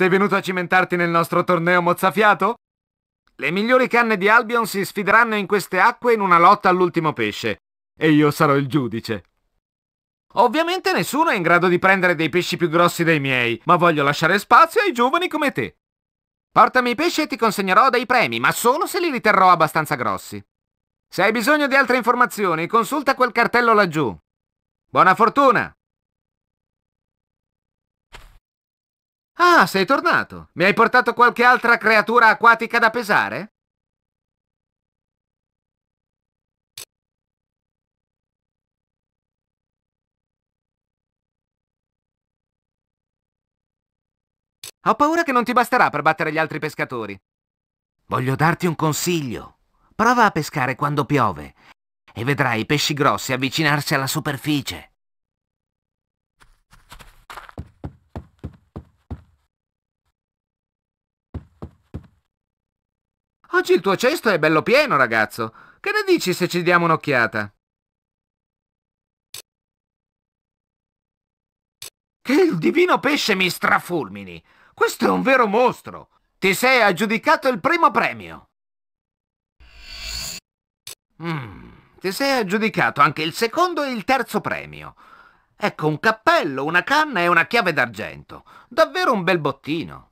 Sei venuto a cimentarti nel nostro torneo mozzafiato? Le migliori canne di Albion si sfideranno in queste acque in una lotta all'ultimo pesce. E io sarò il giudice. Ovviamente nessuno è in grado di prendere dei pesci più grossi dei miei, ma voglio lasciare spazio ai giovani come te. Portami i pesci e ti consegnerò dei premi, ma solo se li riterrò abbastanza grossi. Se hai bisogno di altre informazioni, consulta quel cartello laggiù. Buona fortuna! Ah, sei tornato. Mi hai portato qualche altra creatura acquatica da pesare? Ho paura che non ti basterà per battere gli altri pescatori. Voglio darti un consiglio. Prova a pescare quando piove e vedrai i pesci grossi avvicinarsi alla superficie. Oggi il tuo cesto è bello pieno, ragazzo. Che ne dici se ci diamo un'occhiata? Che il divino pesce mi strafulmini! Questo è un vero mostro! Ti sei aggiudicato il primo premio! Mm, ti sei aggiudicato anche il secondo e il terzo premio. Ecco un cappello, una canna e una chiave d'argento. Davvero un bel bottino.